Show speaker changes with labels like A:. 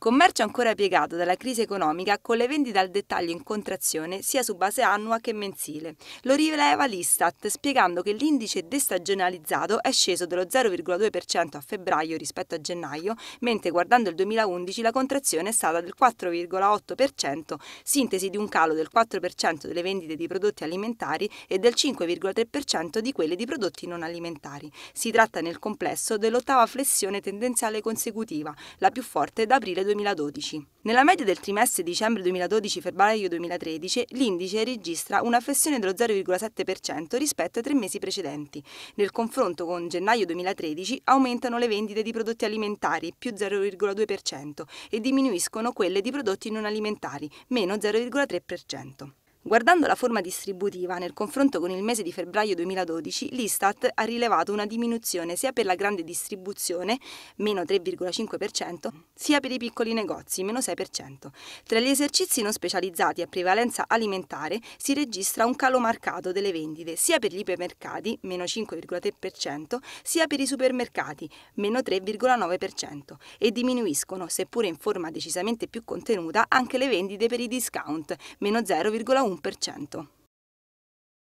A: Commercio ancora piegato dalla crisi economica con le vendite al dettaglio in contrazione sia su base annua che mensile. Lo rileva l'Istat spiegando che l'indice destagionalizzato è sceso dello 0,2% a febbraio rispetto a gennaio, mentre guardando il 2011 la contrazione è stata del 4,8%, sintesi di un calo del 4% delle vendite di prodotti alimentari e del 5,3% di quelle di prodotti non alimentari. Si tratta nel complesso dell'ottava flessione tendenziale consecutiva, la più forte da aprile 2011. 2012. Nella media del trimestre dicembre 2012-febbraio 2013 l'indice registra una flessione dello 0,7% rispetto ai tre mesi precedenti. Nel confronto con gennaio 2013 aumentano le vendite di prodotti alimentari più 0,2% e diminuiscono quelle di prodotti non alimentari meno 0,3%. Guardando la forma distributiva, nel confronto con il mese di febbraio 2012, l'Istat ha rilevato una diminuzione sia per la grande distribuzione, meno 3,5%, sia per i piccoli negozi, meno 6%. Tra gli esercizi non specializzati a prevalenza alimentare si registra un calo marcato delle vendite, sia per gli ipermercati, meno 5,3%, sia per i supermercati, meno 3,9%, e diminuiscono, seppure in forma decisamente più contenuta, anche le vendite per i discount, meno 0,1%. 1%.